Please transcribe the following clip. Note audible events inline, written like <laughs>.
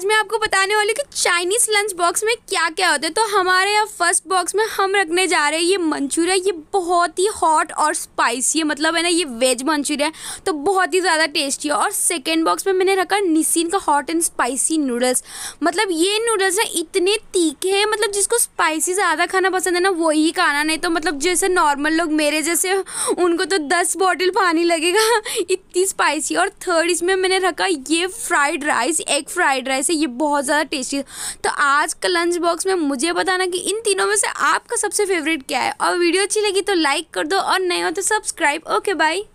आज मैं आपको बताने वाली कि चाइनीज लंच बॉक्स में क्या क्या होता है तो हमारे यहाँ फर्स्ट बॉक्स में हम रखने जा रहे हैं ये मंचूरिया ये बहुत ही हॉट और स्पाइसी है मतलब है ना ये वेज मंचूरिया तो बहुत ही ज़्यादा टेस्टी है और सेकेंड बॉक्स में मैंने रखा निसिन का हॉट एंड स्पाइसी नूडल्स मतलब ये नूडल्स ना इतने तीखे हैं मतलब जिसको स्पाइसी ज़्यादा खाना पसंद है ना वही खाना नहीं तो मतलब जैसे नॉर्मल लोग मेरे जैसे उनको तो दस बॉटल पानी लगेगा <laughs> इतनी स्पाइसी और थर्ड इसमें मैंने रखा ये fried rice egg fried rice वैसे ये बहुत ज़्यादा टेस्टी तो आज का लंच बॉक्स में मुझे बताना कि इन तीनों में से आपका सबसे फेवरेट क्या है और वीडियो अच्छी लगी तो लाइक कर दो और नए हो तो सब्सक्राइब ओके बाय